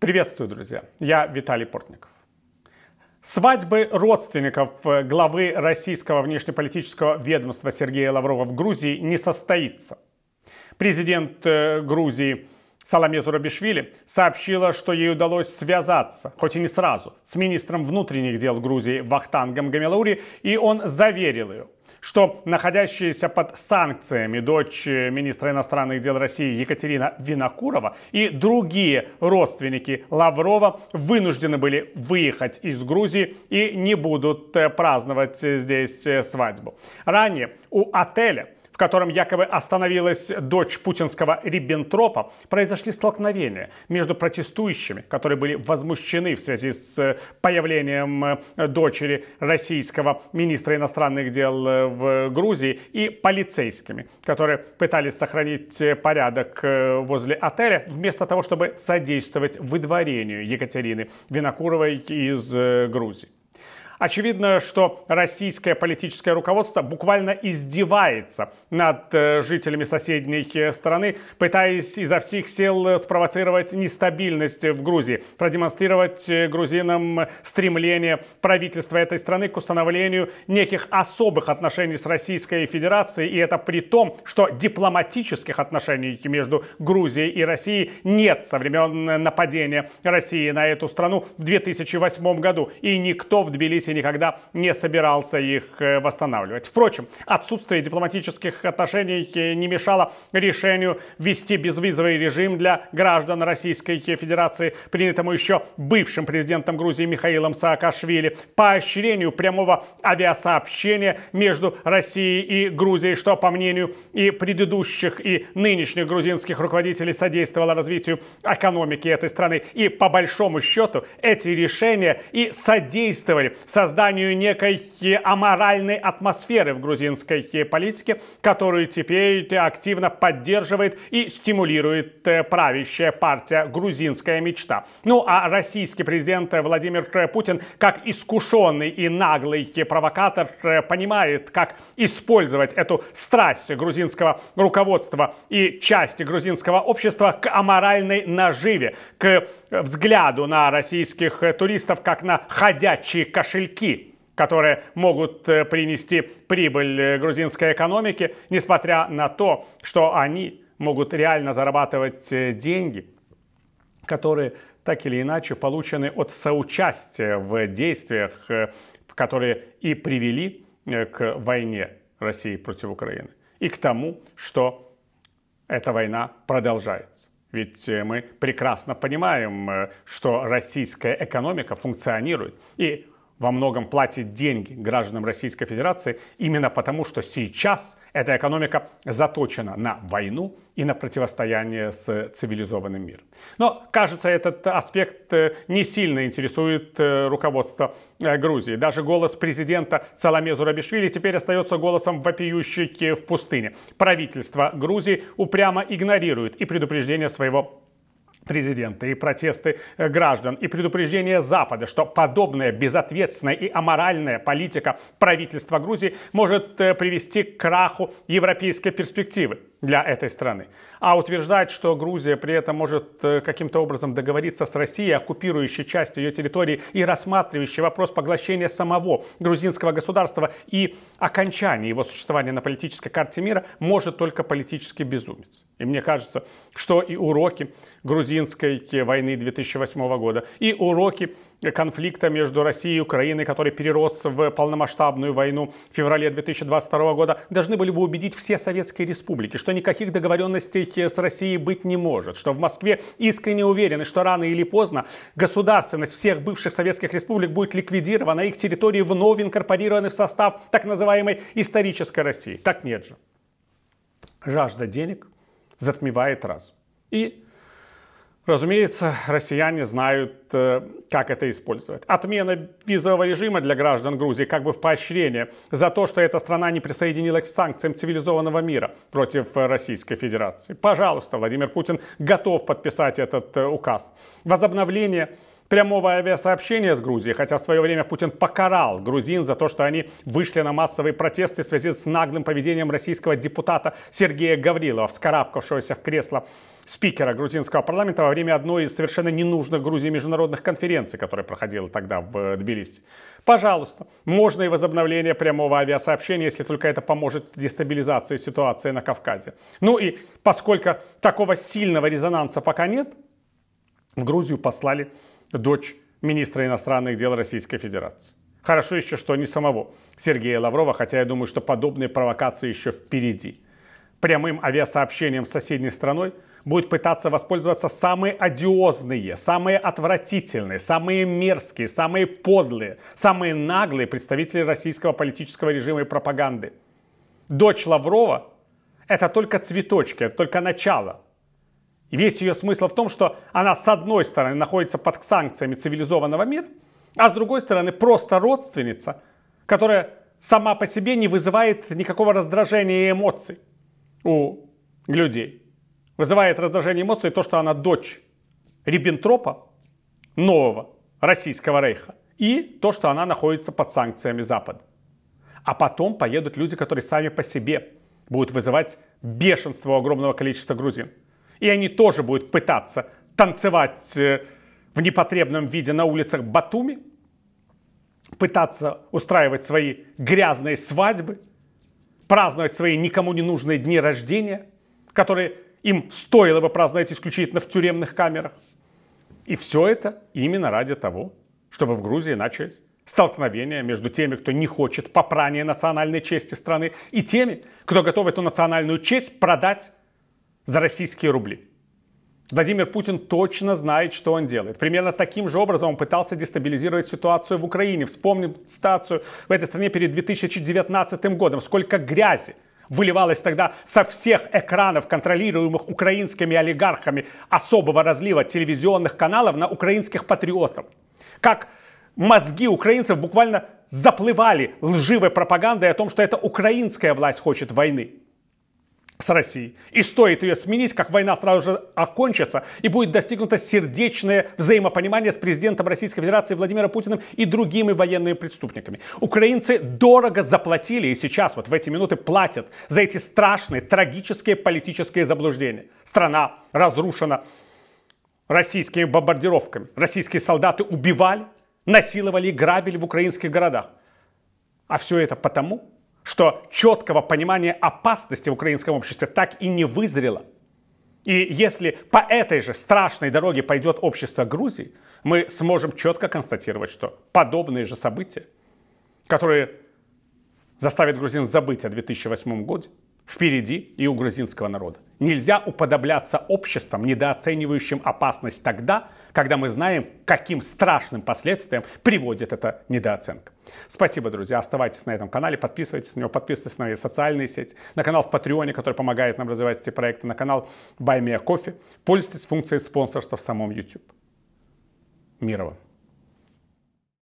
Приветствую, друзья. Я Виталий Портников. Свадьбы родственников э, главы российского внешнеполитического ведомства Сергея Лаврова в Грузии не состоится. Президент э, Грузии Саламе Зурабишвили сообщила, что ей удалось связаться, хоть и не сразу, с министром внутренних дел Грузии Вахтангом Гамилаури, и он заверил ее, что находящаяся под санкциями дочь э, министра иностранных дел России Екатерина Винокурова и другие родственники Лаврова вынуждены были выехать из Грузии и не будут э, праздновать э, здесь свадьбу. Ранее у отеля в котором якобы остановилась дочь путинского Риббентропа, произошли столкновения между протестующими, которые были возмущены в связи с э, появлением э, дочери российского министра иностранных дел э, в Грузии, и полицейскими, которые пытались сохранить порядок возле отеля, вместо того, чтобы содействовать выдворению Екатерины Винокуровой из Грузии. Очевидно, что российское политическое руководство буквально издевается над э, жителями соседней э, страны, пытаясь изо всех сил э, спровоцировать нестабильность в Грузии, продемонстрировать грузинам стремление правительства этой страны к установлению неких особых отношений с Российской Федерацией. И это при том, что дипломатических отношений между Грузией и Россией нет со времен нападения России на эту страну в 2008 году. И никто в Тбилиси Тбилиси никогда не собирался их э, восстанавливать. Впрочем, отсутствие дипломатических отношений э, не мешало решению ввести безвизовый режим для граждан Российской Федерации, принятому еще бывшим президентом Грузии Михаилом Саакашвили, поощрению прямого авиасообщения между Россией и Грузией, что, по мнению и предыдущих, и нынешних грузинских руководителей, содействовало развитию экономики этой страны. И, по большому счету, эти решения и содействовали созданию некой э, аморальной атмосферы в грузинской э, политике, которую теперь э, активно поддерживает и стимулирует правящая партия «Грузинская мечта». Ну а российский президент Владимир Путин, как искушенный и наглый провокатор, понимает, как использовать эту страсть грузинского руководства и части грузинского общества к аморальной наживе, к взгляду на российских туристов как на ходячие кошельки кошельки, которые могут э, принести прибыль э, грузинской экономике, несмотря на то, что они могут реально зарабатывать э, деньги, которые так или иначе получены от соучастия в действиях, которые и привели к войне России против Украины и к тому, что эта война продолжается. Ведь мы прекрасно понимаем, что российская экономика функционирует. И во многом платит деньги гражданам Российской Федерации именно потому, что сейчас эта экономика заточена на войну и на противостояние с цивилизованным миром. Но, кажется, этот аспект э, не сильно интересует э, руководство э, Грузии. Даже голос президента Саламе Зурабишвили теперь остается голосом вопиющей в пустыне. Правительство Грузии упрямо игнорирует и предупреждение своего президента и протесты э, граждан и предупреждение Запада, что подобная безответственная и аморальная политика правительства Грузии может э, привести к краху европейской перспективы для этой страны. А утверждать, что Грузия при этом может э, каким-то образом договориться с Россией, оккупирующей часть ее территории и рассматривающей вопрос поглощения самого грузинского государства и окончания его существования на политической карте мира, может только политический безумец. И мне кажется, что и уроки грузинской войны 2008 года, и уроки конфликта между Россией и Украиной, который перерос в полномасштабную войну в феврале 2022 года, должны были бы убедить все советские республики, что никаких договоренностей с Россией быть не может, что в Москве искренне уверены, что рано или поздно государственность всех бывших советских республик будет ликвидирована, а их территории вновь инкорпорированы в состав так называемой исторической России. Так нет же. Жажда денег – затмевает разум. И, разумеется, россияне знают, э, как это использовать. Отмена визового режима для граждан Грузии как бы в поощрение за то, что эта страна не присоединилась к санкциям цивилизованного мира против э, Российской Федерации. Пожалуйста, Владимир Путин готов подписать этот э, указ. Возобновление Прямого авиасообщения с Грузией, хотя в свое время Путин покарал грузин за то, что они вышли на массовые протесты в связи с наглым поведением российского депутата Сергея Гаврилова, вскарабкавшегося в кресло спикера грузинского парламента во время одной из совершенно ненужных Грузии международных конференций, которая проходила тогда в э, Тбилиси. Пожалуйста, можно и возобновление прямого авиасообщения, если только это поможет дестабилизации ситуации на Кавказе. Ну и поскольку такого сильного резонанса пока нет, в Грузию послали дочь министра иностранных дел Российской Федерации. Хорошо еще, что не самого Сергея Лаврова, хотя я думаю, что подобные провокации еще впереди. Прямым авиасообщением с соседней страной будет пытаться воспользоваться самые одиозные, самые отвратительные, самые мерзкие, самые подлые, самые наглые представители российского политического режима и пропаганды. Дочь Лаврова – это только цветочки, это только начало – и весь ее смысл в том, что она с одной стороны находится под санкциями цивилизованного мира, а с другой стороны просто родственница, которая сама по себе не вызывает никакого раздражения и эмоций у людей. Вызывает раздражение эмоции то, что она дочь Риббентропа, нового Российского Рейха, и то, что она находится под санкциями Запада. А потом поедут люди, которые сами по себе будут вызывать бешенство у огромного количества грузин. И они тоже будут пытаться танцевать э, в непотребном виде на улицах Батуми, пытаться устраивать свои грязные свадьбы, праздновать свои никому не нужные дни рождения, которые им стоило бы праздновать исключительно в тюремных камерах. И все это именно ради того, чтобы в Грузии начались столкновения между теми, кто не хочет попрания национальной чести страны, и теми, кто готов эту национальную честь продать за российские рубли. Владимир Путин точно знает, что он делает. Примерно таким же образом он пытался дестабилизировать ситуацию в Украине. Вспомним ситуацию в этой стране перед 2019 годом. Сколько грязи выливалось тогда со всех экранов, контролируемых украинскими олигархами особого разлива телевизионных каналов на украинских патриотов. Как мозги украинцев буквально заплывали лживой пропагандой о том, что это украинская власть хочет войны с Россией. И стоит ее сменить, как война сразу же окончится и будет достигнуто сердечное взаимопонимание с президентом Российской Федерации Владимиром Путиным и другими военными преступниками. Украинцы дорого заплатили и сейчас, вот в эти минуты, платят за эти страшные, трагические политические заблуждения. Страна разрушена российскими бомбардировками. Российские солдаты убивали, насиловали и грабили в украинских городах. А все это потому, что четкого понимания опасности в украинском обществе так и не вызрело. И если по этой же страшной дороге пойдет общество Грузии, мы сможем четко констатировать, что подобные же события, которые заставят грузин забыть о 2008 году, впереди и у грузинского народа. Нельзя уподобляться обществам, недооценивающим опасность тогда, когда мы знаем, каким страшным последствиям приводит эта недооценка. Спасибо, друзья. Оставайтесь на этом канале, подписывайтесь на него, подписывайтесь на мои социальные сети, на канал в Патреоне, который помогает нам развивать эти проекты, на канал Buy Me Coffee. Пользуйтесь функцией спонсорства в самом YouTube. Мира вам.